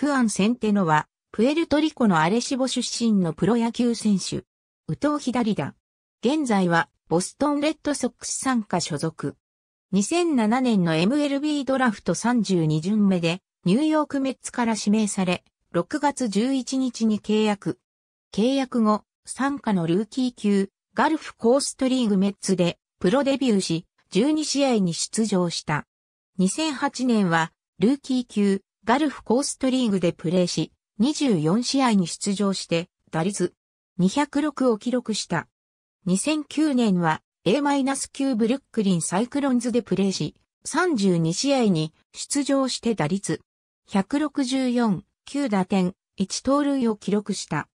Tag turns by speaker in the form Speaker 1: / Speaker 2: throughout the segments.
Speaker 1: フアン・センテノは、プエルトリコのアレシボ出身のプロ野球選手。右投左打。現在は、ボストンレッドソックス参加所属。2007年の MLB ドラフト32巡目で、ニューヨークメッツから指名され、6月11日に契約。契約後、参加のルーキー級、ガルフコーストリーグメッツで、プロデビューし、12試合に出場した。2008年は、ルーキー級、ガルフコーストリーグでプレーし、24試合に出場して、打率206を記録した。2009年は A-9 ブルックリンサイクロンズでプレーし、32試合に出場して打率164、9打点、1盗塁を記録した。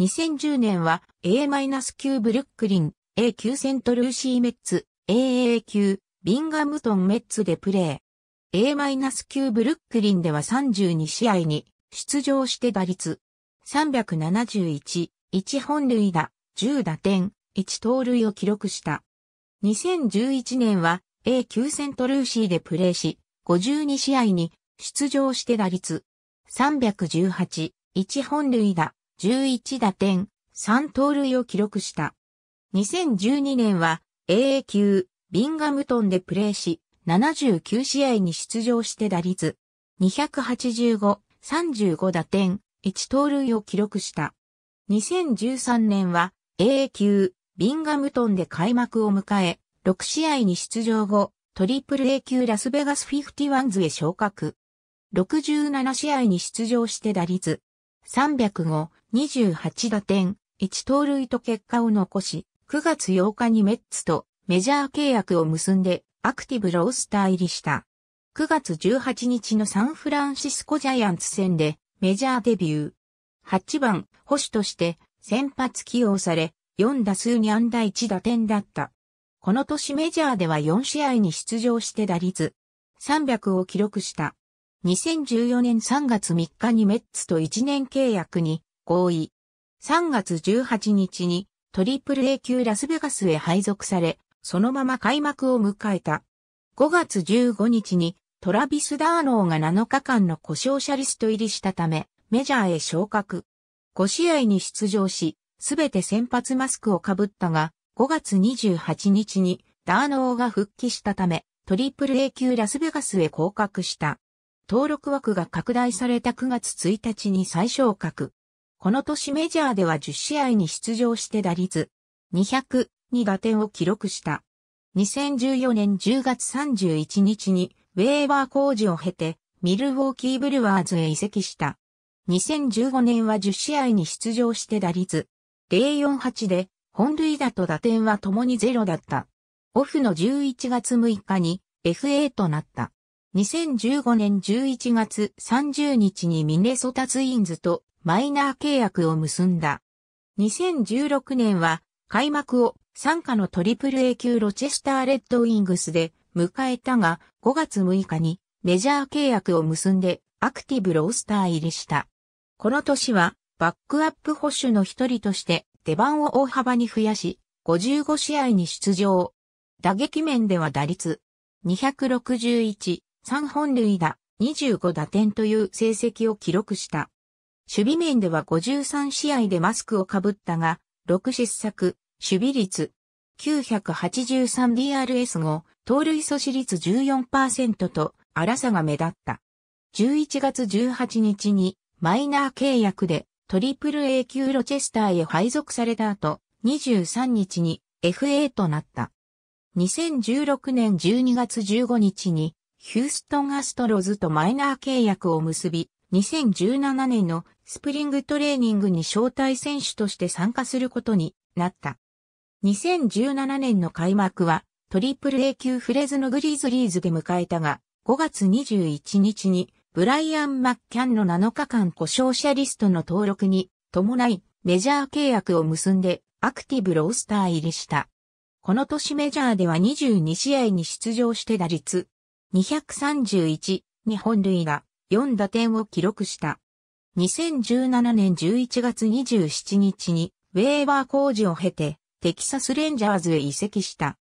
Speaker 1: 2010年は A-9 ブルックリン、A 級セントルーシーメッツ、AA 級、ビンガムトンメッツでプレー。A-9 ブルックリンでは32試合に出場して打率371、1本塁打、10打点、1盗塁を記録した。2011年は A9 セントルーシーでプレーし、52試合に出場して打率318、1本塁打、11打点、3盗塁を記録した。2012年は AA 級ビンガムトンでプレーし、79試合に出場して打率285、35打点、1盗塁を記録した。2013年は a 級ビンガムトンで開幕を迎え、6試合に出場後、トリプル A 級ラスベガス51ズへ昇格。67試合に出場して打率305、28打点、1盗塁と結果を残し、9月8日にメッツとメジャー契約を結んでアクティブロースター入りした。9月18日のサンフランシスコジャイアンツ戦でメジャーデビュー。8番、保守として先発起用され、4打数に安打1打点だった。この年メジャーでは4試合に出場して打率300を記録した。2014年3月3日にメッツと1年契約に合意。3月18日にトリプル A 級ラスベガスへ配属され、そのまま開幕を迎えた。5月15日にトラビス・ダーノーが7日間の故障者リスト入りしたため、メジャーへ昇格。5試合に出場し、すべて先発マスクをかぶったが、5月28日にダーノーが復帰したため、トリプル A 級ラスベガスへ降格した。登録枠が拡大された9月1日に再昇格。この年メジャーでは10試合に出場して打率200、に打点を記録した。2014年10月31日にウェーバー工事を経てミルウォーキーブルワーズへ移籍した。2015年は10試合に出場して打率048で本塁打と打点は共にゼロだった。オフの11月6日に FA となった。2015年11月30日にミネソタツインズとマイナー契約を結んだ。2016年は開幕を参加のトリプル A 級ロチェスターレッドウィングスで迎えたが5月6日にメジャー契約を結んでアクティブロースター入りした。この年はバックアップ保守の一人として出番を大幅に増やし55試合に出場。打撃面では打率261、3本塁打、25打点という成績を記録した。守備面では53試合でマスクをかぶったが、6失策、守備率9 8 3 d r s 後、盗塁阻止率14%と荒さが目立った。11月18日にマイナー契約でトリプル A 級ロチェスターへ配属された後、23日に FA となった。2016年12月15日にヒューストンアストロズとマイナー契約を結び、2017年のスプリングトレーニングに招待選手として参加することになった。2017年の開幕は、トリプル A 級フレズのグリーズリーズで迎えたが、5月21日に、ブライアン・マッキャンの7日間故障者リストの登録に伴いメジャー契約を結んでアクティブロースター入りした。この年メジャーでは22試合に出場して打率231日本塁が4打点を記録した。2017年11月27日にウェーバー工事を経てテキサスレンジャーズへ移籍した。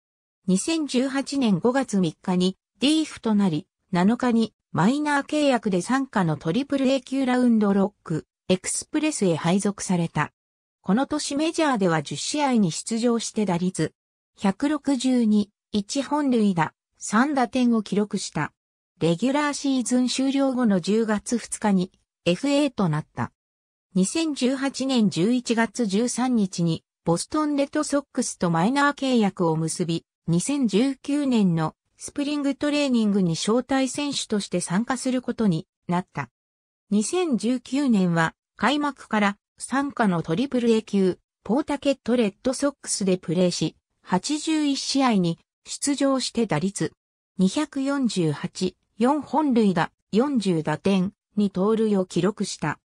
Speaker 1: 2018年5月3日に DF となり、7日にマイナー契約で参加のトリプル A 級ラウンドロック、エクスプレスへ配属された。この年メジャーでは10試合に出場して打率、162、1本塁打、3打点を記録した。レギュラーシーズン終了後の10月2日に FA となった。2018年11月13日にボストンレッドソックスとマイナー契約を結び、2019年のスプリングトレーニングに招待選手として参加することになった。2019年は開幕から参加のトリプル A 級、ポータケットレッドソックスでプレーし、81試合に出場して打率248、4本塁打、40打点、に盗塁を記録した。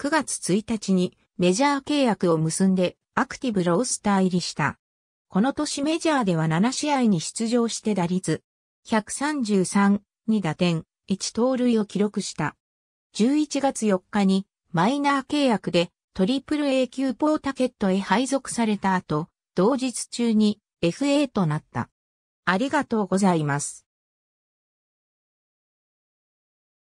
Speaker 1: 9月1日にメジャー契約を結んでアクティブロースター入りした。この年メジャーでは7試合に出場して打率、133、2打点、1盗塁を記録した。11月4日にマイナー契約でトリプル A 級ポータケットへ配属された後、同日中に FA となった。ありがとうございます。